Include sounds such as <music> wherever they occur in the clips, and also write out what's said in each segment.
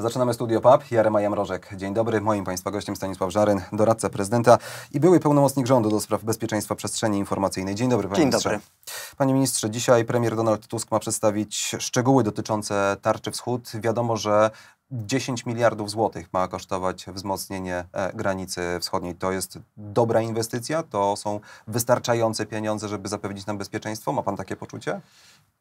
Zaczynamy Studio PAP. Jarema Jamrożek. Dzień dobry. Moim Państwa gościem Stanisław Żaryn, doradca prezydenta i były pełnomocnik rządu do spraw bezpieczeństwa przestrzeni informacyjnej. Dzień dobry, panie Dzień ministrze. Dobry. Panie ministrze, dzisiaj premier Donald Tusk ma przedstawić szczegóły dotyczące tarczy wschód. Wiadomo, że 10 miliardów złotych ma kosztować wzmocnienie e, granicy wschodniej. To jest dobra inwestycja? To są wystarczające pieniądze, żeby zapewnić nam bezpieczeństwo? Ma pan takie poczucie?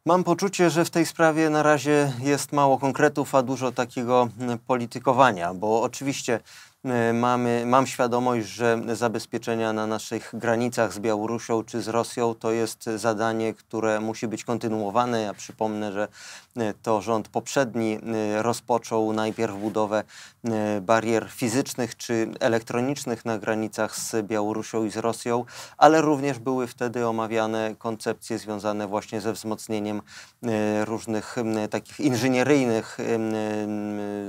Mam poczucie, że w tej sprawie na razie jest mało konkretów, a dużo takiego politykowania, bo oczywiście E, mamy, mam świadomość, że zabezpieczenia na naszych granicach z Białorusią czy z Rosją to jest zadanie, które musi być kontynuowane. Ja przypomnę, że e, to rząd poprzedni e, rozpoczął najpierw budowę barier fizycznych czy elektronicznych na granicach z Białorusią i z Rosją, ale również były wtedy omawiane koncepcje związane właśnie ze wzmocnieniem różnych takich inżynieryjnych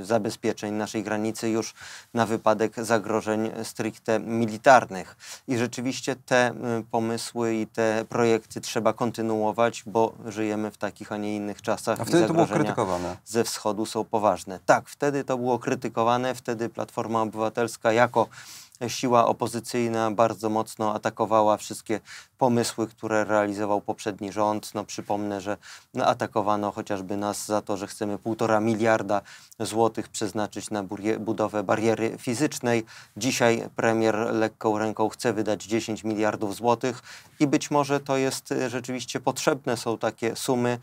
zabezpieczeń naszej granicy już na wypadek wypadek zagrożeń stricte militarnych. I rzeczywiście te y, pomysły i te projekty trzeba kontynuować, bo żyjemy w takich, a nie innych czasach. A wtedy to było krytykowane. Ze wschodu są poważne. Tak, wtedy to było krytykowane, wtedy Platforma Obywatelska jako siła opozycyjna bardzo mocno atakowała wszystkie pomysły, które realizował poprzedni rząd. No, przypomnę, że no, atakowano chociażby nas za to, że chcemy półtora miliarda złotych przeznaczyć na budowę bariery fizycznej. Dzisiaj premier lekką ręką chce wydać 10 miliardów złotych i być może to jest e, rzeczywiście potrzebne, są takie sumy,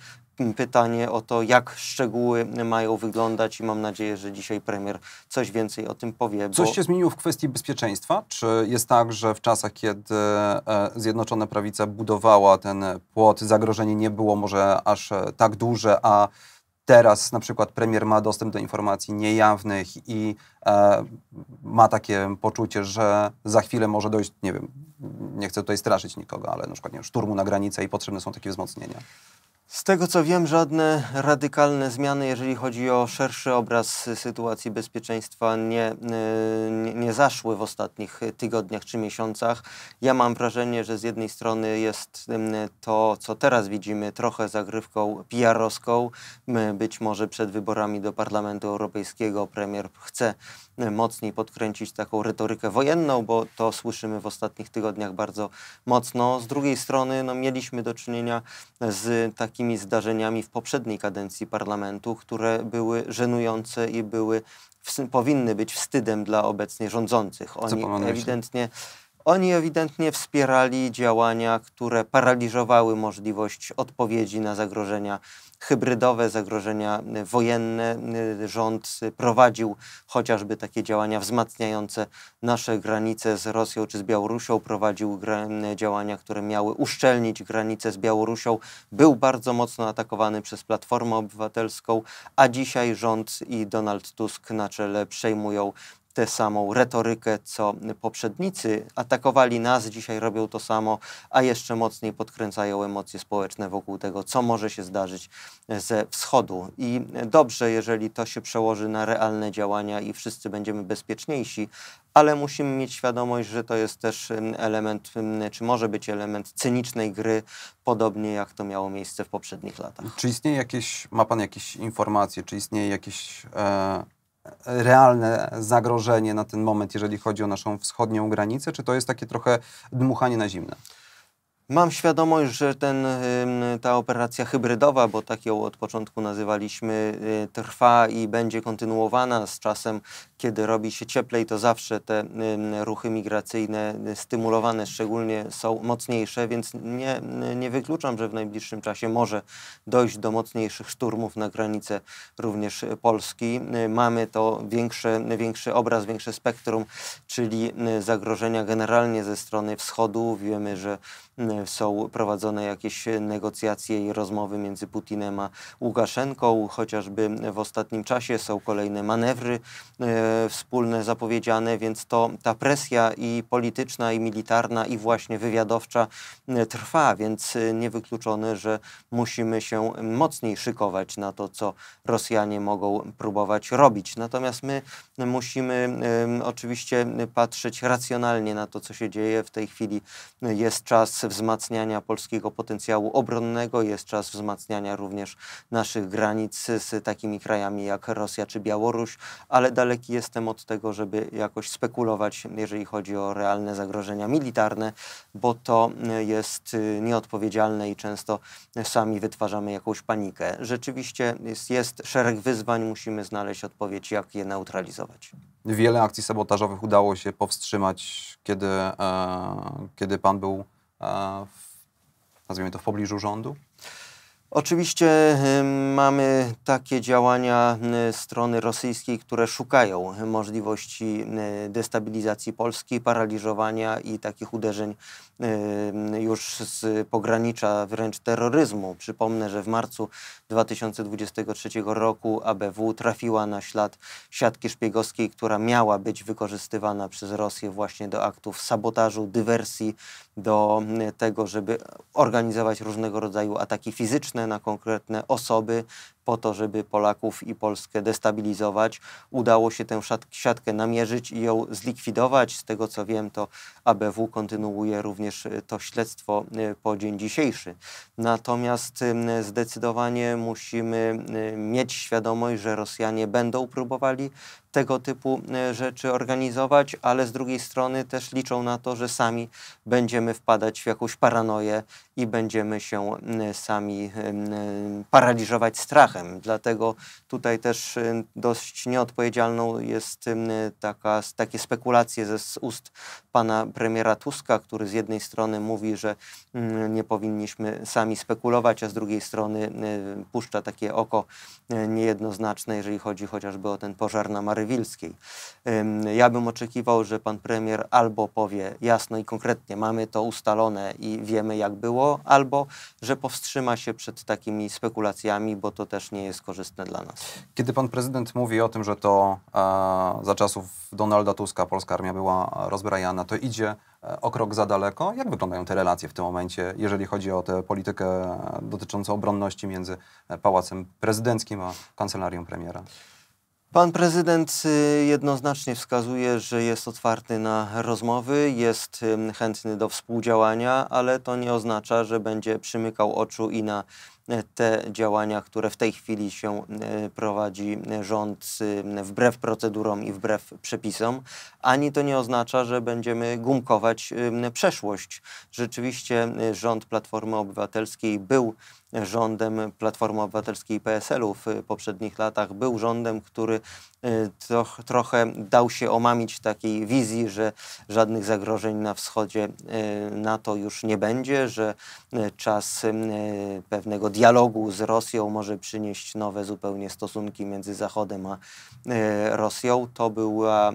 pytanie o to, jak szczegóły mają wyglądać i mam nadzieję, że dzisiaj premier coś więcej o tym powie. Bo... Coś się zmieniło w kwestii bezpieczeństwa? Czy jest tak, że w czasach, kiedy e, Zjednoczona Prawica budowała ten płot, zagrożenie nie było może aż e, tak duże, a teraz na przykład premier ma dostęp do informacji niejawnych i e, ma takie poczucie, że za chwilę może dojść, nie wiem, nie chcę tutaj straszyć nikogo, ale na przykład nie wiem, szturmu na granicę i potrzebne są takie wzmocnienia. Z tego co wiem, żadne radykalne zmiany, jeżeli chodzi o szerszy obraz sytuacji bezpieczeństwa, nie, y, nie, nie, zaszły w ostatnich tygodniach czy miesiącach. Ja mam wrażenie, że z jednej strony jest y, to, co teraz widzimy, trochę zagrywką PR-owską. Y, być może przed wyborami do Parlamentu Europejskiego premier chce mocniej podkręcić taką retorykę wojenną, bo to słyszymy w ostatnich tygodniach bardzo mocno. Z drugiej strony no, mieliśmy do czynienia z takim takimi zdarzeniami w poprzedniej kadencji parlamentu, które były żenujące i były, powinny być wstydem dla obecnie rządzących. Oni ewidentnie oni ewidentnie wspierali działania, które paraliżowały możliwość odpowiedzi na zagrożenia hybrydowe, zagrożenia y, wojenne. Y, rząd prowadził chociażby takie działania wzmacniające nasze granice z Rosją czy z Białorusią, prowadził y, działania, które miały uszczelnić granice z Białorusią. Był bardzo mocno atakowany przez Platformę Obywatelską, a dzisiaj rząd i Donald Tusk na czele przejmują tę samą retorykę co poprzednicy. Atakowali nas, dzisiaj robią to samo, a jeszcze mocniej podkręcają emocje społeczne wokół tego, co może się zdarzyć ze wschodu. I dobrze, jeżeli to się przełoży na realne działania i wszyscy będziemy bezpieczniejsi, ale musimy mieć świadomość, że to jest też element, czy może być element cynicznej gry, podobnie jak to miało miejsce w poprzednich latach. Czy istnieje jakieś, ma Pan jakieś informacje, czy istnieje jakieś e realne zagrożenie na ten moment, jeżeli chodzi o naszą wschodnią granicę? Czy to jest takie trochę dmuchanie na zimne? Mam świadomość, że ten, ta operacja hybrydowa, bo tak ją od początku nazywaliśmy, y, trwa i będzie kontynuowana z czasem, kiedy robi się cieplej, to zawsze te ruchy migracyjne y, stymulowane szczególnie są mocniejsze, więc nie, nie wykluczam, że w najbliższym czasie może dojść do mocniejszych szturmów na granicę również Polski. Y, mamy to większy, większy obraz, większe spektrum, czyli zagrożenia generalnie ze strony wschodu. Wiemy, że są prowadzone jakieś negocjacje i rozmowy między Putinem a Łukaszenką. Chociażby w ostatnim czasie są kolejne manewry e, wspólne zapowiedziane, więc to ta presja i polityczna, i militarna, i właśnie wywiadowcza e, trwa, więc niewykluczone, że musimy się mocniej szykować na to, co Rosjanie mogą próbować robić. Natomiast my musimy oczywiście patrzeć racjonalnie na to, co się dzieje. W tej chwili jest czas wzmacniania polskiego potencjału obronnego, jest czas wzmacniania również naszych granic z takimi krajami jak Rosja czy Białoruś, ale daleki jestem od tego, żeby jakoś spekulować, jeżeli chodzi o realne zagrożenia militarne, bo to jest nieodpowiedzialne i często sami wytwarzamy jakąś panikę. Rzeczywiście jest, jest szereg wyzwań, musimy znaleźć odpowiedź, jak je neutralizować. Wiele akcji sabotażowych udało się powstrzymać, kiedy, e, kiedy pan był w, nazwijmy to w pobliżu rządu. Oczywiście mamy takie działania strony rosyjskiej, które szukają możliwości destabilizacji Polski, paraliżowania i takich uderzeń już z pogranicza wręcz terroryzmu. Przypomnę, że w marcu 2023 roku ABW trafiła na ślad siatki szpiegowskiej, która miała być wykorzystywana przez Rosję właśnie do aktów sabotażu, dywersji, do tego, żeby organizować różnego rodzaju ataki fizyczne na konkretne osoby, po to, żeby Polaków i Polskę destabilizować. Udało się tę siatkę namierzyć i ją zlikwidować. Z tego co wiem, to ABW kontynuuje również e, to śledztwo e, po dzień dzisiejszy. Natomiast zdecydowanie musimy mieć świadomość, że Rosjanie będą próbowali tego typu e, rzeczy organizować, ale z drugiej strony też liczą na to, że sami będziemy wpadać w jakąś paranoję i będziemy się sami paraliżować strachem Dlatego tutaj też y, dość nieodpowiedzialną jest y, taka, takie spekulacje ze z ust pana premiera Tuska, który z jednej strony mówi, że mm, nie powinniśmy sami spekulować, a z drugiej strony y, puszcza takie oko niejednoznaczne, jeżeli chodzi chociażby o ten pożar na Marywilskiej. Ja bym oczekiwał, że pan premier albo powie jasno i konkretnie, mamy to ustalone i wiemy jak było, albo że powstrzyma się przed takimi spekulacjami, bo to też nie jest korzystne dla nas. Kiedy pan prezydent mówi o tym, że to e, za czasów Donalda Tuska polska armia była rozbrajana, to idzie e, o krok za daleko. Jak wyglądają te relacje w tym momencie, jeżeli chodzi o tę politykę e, dotyczącą obronności między e, Pałacem Prezydenckim a Kancelarią Premiera? Pan prezydent y, jednoznacznie wskazuje, że jest otwarty na rozmowy, jest y, chętny do współdziałania, ale to nie oznacza, że będzie przymykał oczu i na te działania, które w tej chwili się e, prowadzi rząd e, wbrew procedurom i wbrew przepisom, ani to nie oznacza, że będziemy gumkować e, przeszłość. Rzeczywiście rząd Platformy Obywatelskiej był rządem Platformy Obywatelskiej i PSL-u w poprzednich latach. Był rządem, który trochę dał się omamić takiej wizji, że żadnych zagrożeń na wschodzie NATO już nie będzie, że czas pewnego dialogu z Rosją może przynieść nowe zupełnie stosunki między Zachodem a e, Rosją. To była e,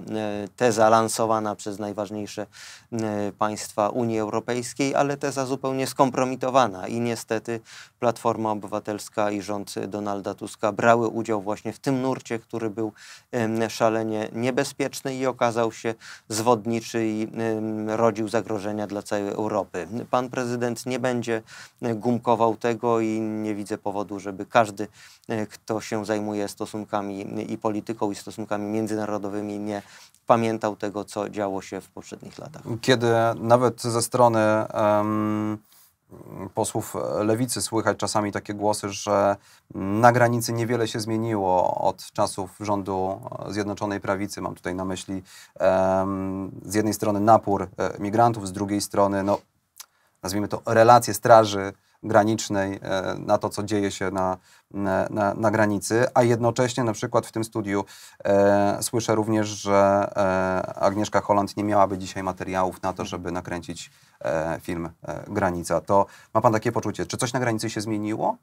teza lansowana przez najważniejsze e, państwa Unii Europejskiej, ale teza zupełnie skompromitowana i niestety Platforma Obywatelska i rząd Donalda Tuska brały udział właśnie w tym nurcie, który był szalenie niebezpieczny i okazał się zwodniczy i rodził zagrożenia dla całej Europy. Pan prezydent nie będzie gumkował tego i nie widzę powodu, żeby każdy, e, kto się zajmuje stosunkami e, i polityką, i stosunkami międzynarodowymi, nie pamiętał tego, co działo się w poprzednich latach. Kiedy nawet ze strony um, posłów lewicy słychać czasami takie głosy, że na granicy niewiele się zmieniło od czasów rządu e, Zjednoczonej Prawicy. Mam tutaj na myśli um, z jednej strony napór migrantów, z drugiej strony, no, nazwijmy to, relacje straży granicznej e, na to, co dzieje się na, na, na granicy, a jednocześnie na przykład w tym studiu e, słyszę również, że e, Agnieszka Holland nie miałaby dzisiaj materiałów na to, żeby nakręcić e, film e, Granica. To ma Pan takie poczucie, czy coś na granicy się zmieniło?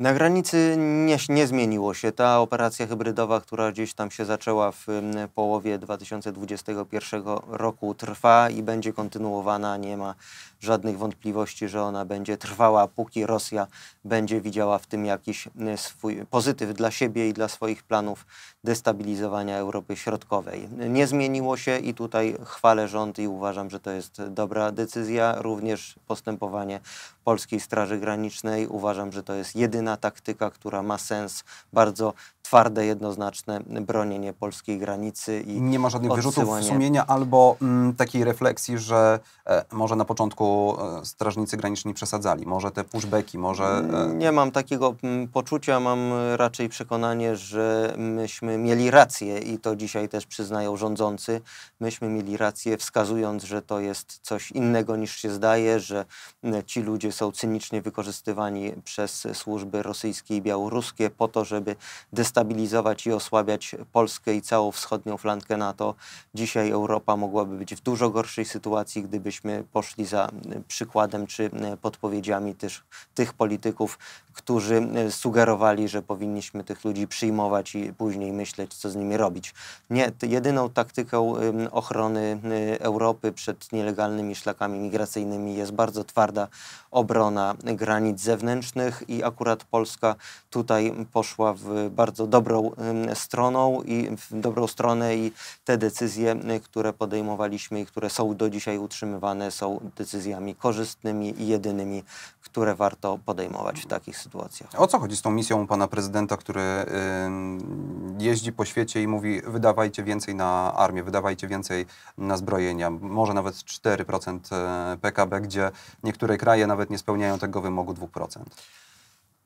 Na granicy nie, nie, zmieniło się. Ta operacja hybrydowa, która gdzieś tam się zaczęła w połowie 2021 roku, trwa i będzie kontynuowana. Nie ma żadnych wątpliwości, że ona będzie trwała, póki Rosja będzie widziała w tym jakiś y, swój pozytyw dla siebie i dla swoich planów destabilizowania Europy Środkowej. Nie zmieniło się i tutaj chwalę rząd i uważam, że to jest dobra decyzja. Również postępowanie Polskiej Straży Granicznej. Uważam, że to jest jedyna taktyka, która ma sens bardzo twarde, jednoznaczne bronienie polskiej granicy. I nie ma żadnych odsyłanie. wyrzutów sumienia albo m, mm, takiej refleksji, że e, może na początku e, strażnicy graniczni przesadzali, może te pushbacki, może... E... Nie mam takiego m, mm, poczucia, mam raczej przekonanie, że myśmy mieli rację i to dzisiaj też przyznają rządzący. Myśmy mieli rację wskazując, że to jest coś innego niż się zdaje, że mm, ci ludzie są cynicznie wykorzystywani przez służby rosyjskie i białoruskie po to, żeby dystansować destabilizować i osłabiać Polskę i całą wschodnią flankę NATO. Dzisiaj Europa mogłaby być w dużo gorszej sytuacji, gdybyśmy poszli za przykładem czy podpowiedziami też tych polityków, którzy e, sugerowali, że powinniśmy tych ludzi przyjmować i później myśleć, co z nimi robić. Nie, jedyną taktyką ochrony y, Europy przed nielegalnymi szlakami migracyjnymi jest bardzo twarda obrona granic zewnętrznych i akurat Polska tutaj poszła w bardzo dobrą stroną i w dobrą stronę i te decyzje, y, które podejmowaliśmy i które są do dzisiaj utrzymywane, są decyzjami korzystnymi i jedynymi, które warto podejmować w takich sytuacjach sytuacjach. O co chodzi z tą misją pana prezydenta, który jeździ po świecie i mówi wydawajcie więcej na armię, wydawajcie więcej na zbrojenia, może nawet 4% PKB, e, gdzie niektóre kraje nawet nie spełniają tego wymogu 2%?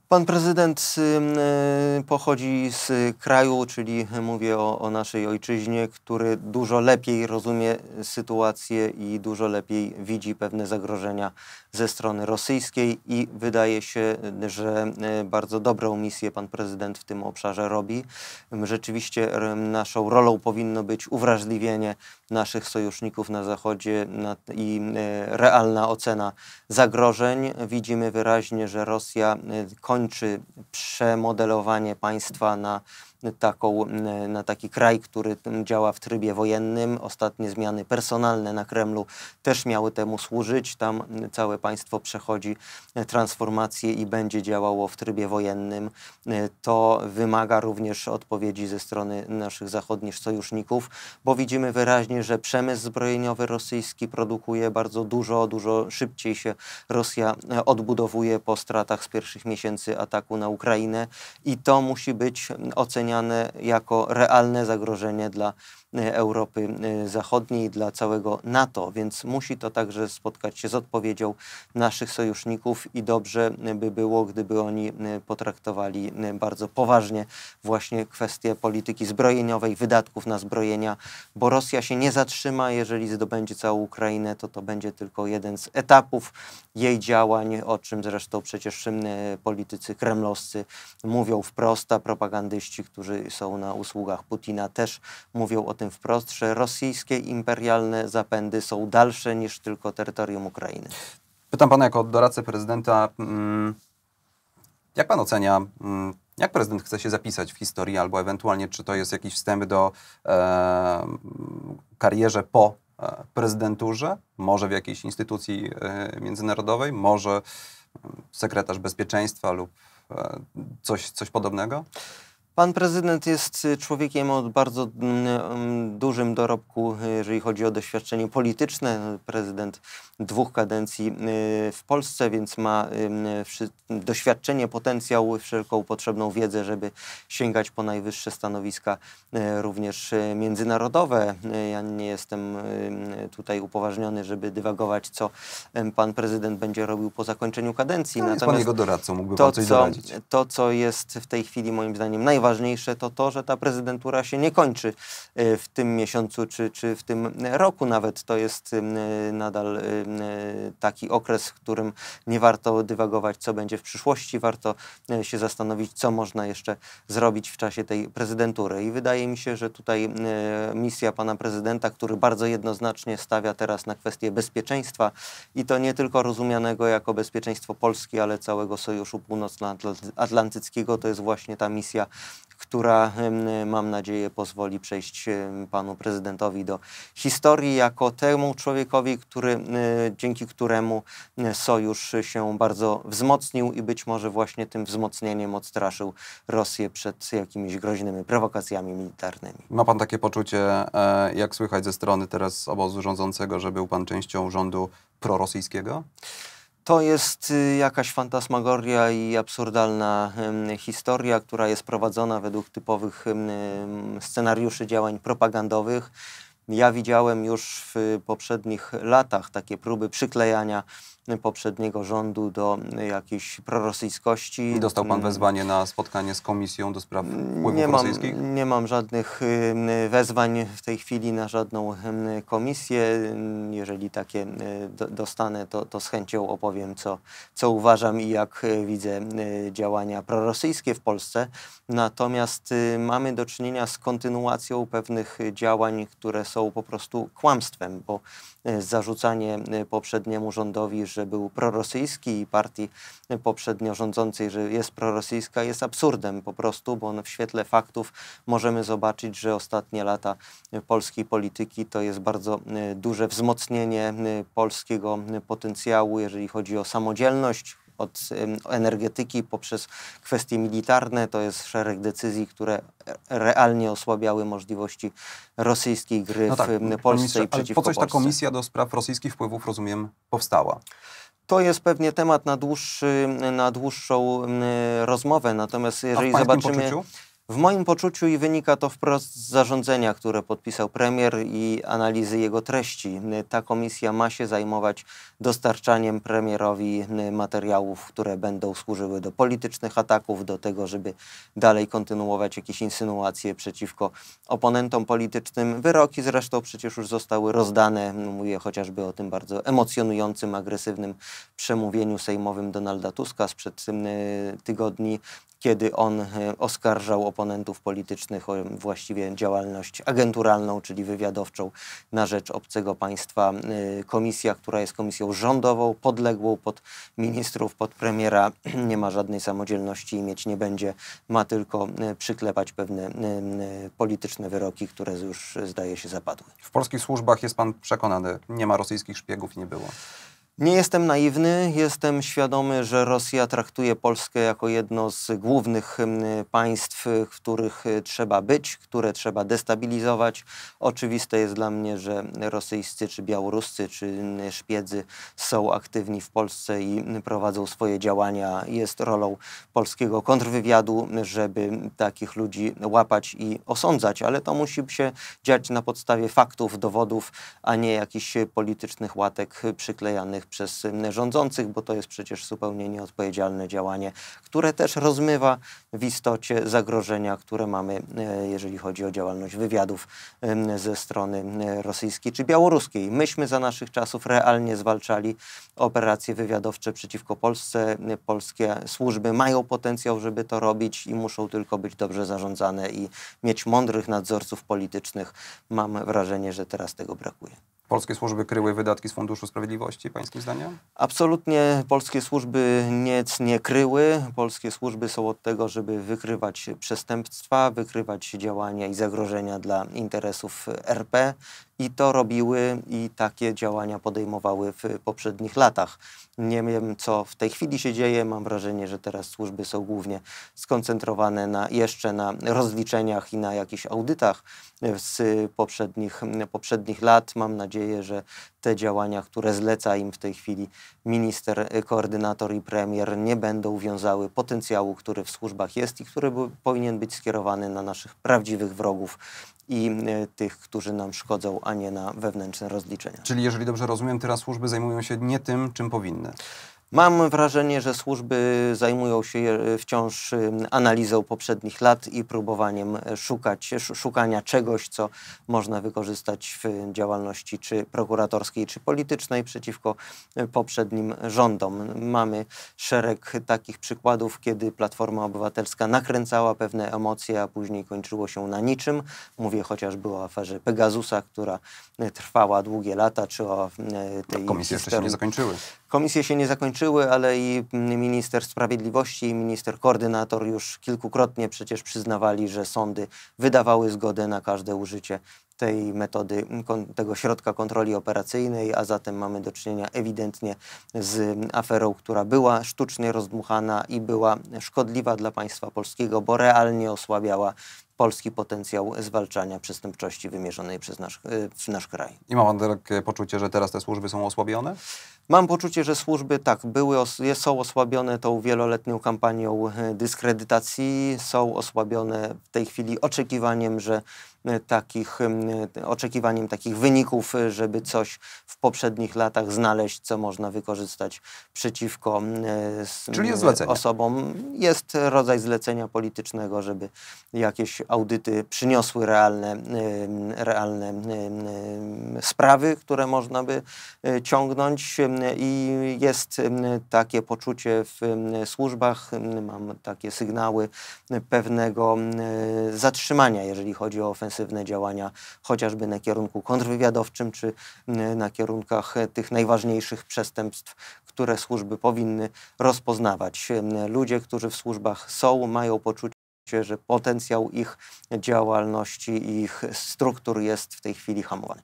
Pan prezydent e, pochodzi z kraju, czyli mówię o, o, naszej ojczyźnie, który dużo lepiej rozumie sytuację i dużo lepiej widzi pewne zagrożenia ze strony rosyjskiej i wydaje się, że e, bardzo dobrą misję pan prezydent w tym obszarze robi. Rzeczywiście naszą rolą powinno być uwrażliwienie naszych sojuszników na Zachodzie i e, realna ocena zagrożeń. Widzimy wyraźnie, że Rosja e, kończy przemodelowanie państwa na taką, mm, na taki kraj, który mm, działa w trybie wojennym. Ostatnie zmiany personalne na Kremlu też miały temu służyć. Tam mm, całe państwo przechodzi e, transformację i będzie działało w trybie wojennym. E, to wymaga również odpowiedzi ze strony naszych zachodnich sojuszników, bo widzimy wyraźnie, że przemysł zbrojeniowy rosyjski produkuje bardzo dużo, dużo szybciej się Rosja e, odbudowuje po stratach z pierwszych miesięcy ataku na Ukrainę i to musi być oceniane oceniane jako realne zagrożenie dla Y, Europy y, Zachodniej, dla całego NATO, więc musi to także spotkać się z odpowiedzią naszych sojuszników i dobrze y, by było, gdyby oni potraktowali bardzo poważnie właśnie kwestię polityki zbrojeniowej, wydatków na zbrojenia, bo Rosja się nie zatrzyma, jeżeli zdobędzie całą Ukrainę, to to będzie tylko jeden z etapów jej działań, o czym zresztą przecież politycy kremlowscy mówią wprost, a propagandyści, którzy są na usługach Putina też mówią o tym, tym wprost, że rosyjskie imperialne zapędy są dalsze niż tylko terytorium Ukrainy. Pytam pana jako doradcę prezydenta, mm, jak pan ocenia, mm, jak prezydent chce się zapisać w historii, albo ewentualnie czy to jest jakiś wstęp do e, karierze po e, prezydenturze, może w jakiejś instytucji e, międzynarodowej, może mm, sekretarz bezpieczeństwa lub e, coś, coś podobnego? Pan prezydent jest y, człowiekiem o bardzo mm, mm, dużym dorobku, y, jeżeli chodzi o doświadczenie polityczne. Prezydent dwóch kadencji y, w Polsce, więc ma doświadczenie, potencjał, wszelką potrzebną wiedzę, żeby sięgać po najwyższe stanowiska, również międzynarodowe. Ja nie jestem tutaj upoważniony, żeby dywagować, co pan prezydent będzie robił po zakończeniu kadencji. No, Natomiast pan jego doradcą, mógłby to, pan coś co, doradzić. To, co jest w tej chwili moim zdaniem najważniejsze, ważniejsze to to, że ta prezydentura się nie kończy e, w tym miesiącu czy, czy w tym roku nawet. To jest e, nadal e, taki okres, w którym nie warto dywagować, co będzie w przyszłości. Warto się zastanowić, co można jeszcze zrobić w czasie tej prezydentury. I wydaje mi się, że tutaj misja pana prezydenta, który bardzo jednoznacznie stawia teraz na kwestię bezpieczeństwa i to nie tylko rozumianego jako bezpieczeństwo Polski, ale całego Sojuszu Północnoatlantyckiego, to jest właśnie ta misja która mam nadzieję pozwoli przejść panu prezydentowi do historii jako temu człowiekowi, który, dzięki któremu sojusz się bardzo wzmocnił i być może właśnie tym wzmocnieniem odstraszył Rosję przed jakimiś groźnymi prowokacjami militarnymi. Ma pan takie poczucie, e, jak słychać ze strony teraz obozu rządzącego, że był pan częścią rządu prorosyjskiego? To jest y, jakaś fantasmagoria i absurdalna historia, która jest prowadzona według typowych scenariuszy działań propagandowych. Ja widziałem już w poprzednich latach takie próby przyklejania poprzedniego rządu do jakiejś prorosyjskości. I dostał pan mm. wezwanie na spotkanie z Komisją do Spraw Wpływów nie mam, Rosyjskich? Nie mam żadnych mm, wezwań w tej chwili na żadną mm, komisję. Jeżeli takie dostanę, to, to z chęcią opowiem, co, co uważam i jak e, widzę e, działania prorosyjskie w Polsce. Natomiast y, mamy do czynienia z kontynuacją pewnych e, działań, które są po prostu kłamstwem, bo E, zarzucanie e, poprzedniemu rządowi, że był prorosyjski i partii e, poprzednio rządzącej, że jest prorosyjska, jest absurdem po prostu, bo w świetle faktów możemy zobaczyć, że ostatnie lata polskiej polityki to jest bardzo duże wzmocnienie polskiego potencjału, jeżeli chodzi o samodzielność, od energetyki poprzez kwestie militarne. To jest szereg decyzji, które realnie osłabiały możliwości rosyjskiej gry no tak, w Polsce i przeciwko Po coś ta komisja do spraw rosyjskich wpływów, rozumiem, powstała. To jest pewnie temat na, dłuższy, na dłuższą rozmowę, natomiast jeżeli zobaczymy... Poczuciu? W moim poczuciu i wynika to wprost z zarządzenia, które podpisał premier i analizy jego treści. Ta komisja ma się zajmować dostarczaniem premierowi materiałów, które będą służyły do politycznych ataków, do tego, żeby dalej kontynuować jakieś insynuacje przeciwko oponentom politycznym. Wyroki zresztą przecież już zostały rozdane. Mówię chociażby o tym bardzo emocjonującym, agresywnym przemówieniu sejmowym Donalda Tuska sprzed e, tygodni, kiedy on e, oskarżał oponentów oponentów politycznych o właściwie działalność agenturalną, czyli wywiadowczą na rzecz obcego państwa. Y, komisja, która jest komisją rządową, podległą pod ministrów, pod premiera, <clears throat> nie ma żadnej samodzielności i mieć nie będzie, ma tylko y, przyklepać pewne y, polityczne wyroki, które już zdaje się zapadły. W polskich służbach jest pan przekonany, nie ma rosyjskich szpiegów, nie było. Nie jestem naiwny, jestem świadomy, że Rosja traktuje Polskę jako jedno z głównych mm, państw, których y, trzeba być, które trzeba destabilizować. Oczywiste jest dla mnie, że rosyjscy czy białoruscy czy mm, szpiedzy są aktywni w Polsce i mm, prowadzą swoje działania. Jest rolą polskiego kontrwywiadu, żeby takich ludzi łapać i osądzać, ale to musi się dziać na podstawie faktów, dowodów, a nie jakichś politycznych łatek y, przyklejanych przez y, rządzących, bo to jest przecież zupełnie nieodpowiedzialne działanie, które też rozmywa w istocie zagrożenia, które mamy, y, jeżeli chodzi o działalność wywiadów y, ze strony rosyjskiej czy białoruskiej. Myśmy za naszych czasów realnie zwalczali operacje wywiadowcze przeciwko Polsce. Polskie służby mają potencjał, żeby to robić i muszą tylko być dobrze zarządzane i mieć mądrych nadzorców politycznych. Mam wrażenie, że teraz tego brakuje. Polskie służby kryły wydatki z Funduszu Sprawiedliwości, pańskim zdaniem? Absolutnie polskie służby nic nie kryły. Polskie służby są od tego, żeby wykrywać przestępstwa, wykrywać działania i zagrożenia dla interesów RP i to robiły i takie działania podejmowały w poprzednich latach. Nie wiem, co w tej chwili się dzieje. Mam wrażenie, że teraz służby są głównie skoncentrowane na, jeszcze na rozliczeniach i na jakichś audytach z poprzednich, poprzednich lat. Mam nadzieję, że te działania, które zleca im w tej chwili minister, koordynator i premier, nie będą wiązały potencjału, który w służbach jest i który powinien być skierowany na naszych prawdziwych wrogów i e, tych, którzy nam szkodzą, a nie na wewnętrzne rozliczenia. Czyli jeżeli dobrze rozumiem, teraz służby zajmują się nie tym, czym powinny. Mam wrażenie, że służby zajmują się e, wciąż e, analizą poprzednich lat i próbowaniem e, szukać, szukania czegoś, co można wykorzystać w działalności czy prokuratorskiej, czy politycznej przeciwko poprzednim rządom. Mamy szereg takich przykładów, kiedy Platforma Obywatelska nakręcała pewne emocje, a później kończyło się na niczym. Mówię chociażby o aferze Pegasusa, która trwała długie lata, czy o tej... Komisje jeszcze się nie zakończyły. Komisje się nie zakończyły ale i minister sprawiedliwości i minister koordynator już kilkukrotnie przecież przyznawali, że sądy wydawały zgodę na każde użycie tej metody, tego środka kontroli operacyjnej, a zatem mamy do czynienia ewidentnie z aferą, która była sztucznie rozdmuchana i była szkodliwa dla państwa polskiego, bo realnie osłabiała polski potencjał zwalczania przestępczości wymierzonej przez nasz, e, nasz kraj. I ma pan takie poczucie, że teraz te służby są osłabione? Mam poczucie, że służby tak, były, są osłabione tą wieloletnią kampanią e, dyskredytacji, są osłabione w tej chwili oczekiwaniem, że e, takich, oczekiwaniem takich wyników, żeby coś w poprzednich latach znaleźć, co można wykorzystać przeciwko Czyli jest osobom. Jest rodzaj zlecenia politycznego, żeby jakieś audyty przyniosły realne, realne sprawy, które można by e, ciągnąć i jest takie poczucie w służbach, mam takie sygnały pewnego zatrzymania, jeżeli chodzi o ofensywne działania, chociażby na kierunku kontrwywiadowczym, czy na kierunkach tych najważniejszych przestępstw, które służby powinny rozpoznawać. Ludzie, którzy w służbach są, mają poczucie, że potencjał ich działalności i ich struktur jest w tej chwili hamowany.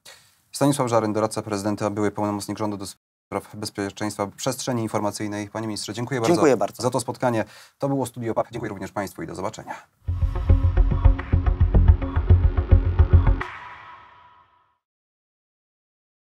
Stanisław Żaryn, doradca prezydenta, były pełnomocnik rządu do spraw bezpieczeństwa przestrzeni informacyjnej. Panie ministrze, dziękuję, dziękuję bardzo, bardzo za to spotkanie. To było Studio PAP. Dziękuję również Państwu i do zobaczenia.